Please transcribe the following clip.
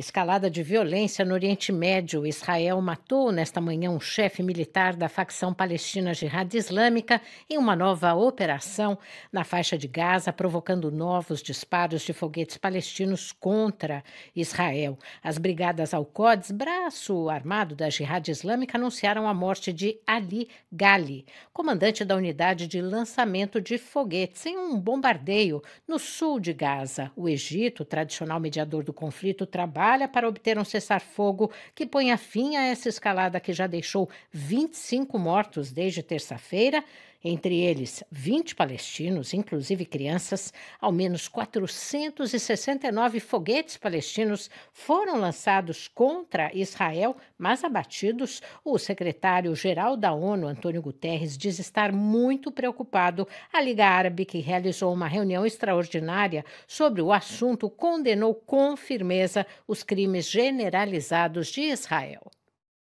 Escalada de violência no Oriente Médio, Israel matou nesta manhã um chefe militar da facção palestina Jihad Islâmica em uma nova operação na faixa de Gaza, provocando novos disparos de foguetes palestinos contra Israel. As brigadas Al-Quds, braço armado da Jihad Islâmica, anunciaram a morte de Ali Gali, comandante da unidade de lançamento de foguetes, em um bombardeio no sul de Gaza. O Egito, tradicional mediador do conflito, trabalha trabalha para obter um cessar-fogo que ponha fim a essa escalada que já deixou 25 mortos desde terça-feira entre eles, 20 palestinos, inclusive crianças, ao menos 469 foguetes palestinos foram lançados contra Israel, mas abatidos. O secretário-geral da ONU, Antônio Guterres, diz estar muito preocupado. A Liga Árabe, que realizou uma reunião extraordinária sobre o assunto, condenou com firmeza os crimes generalizados de Israel.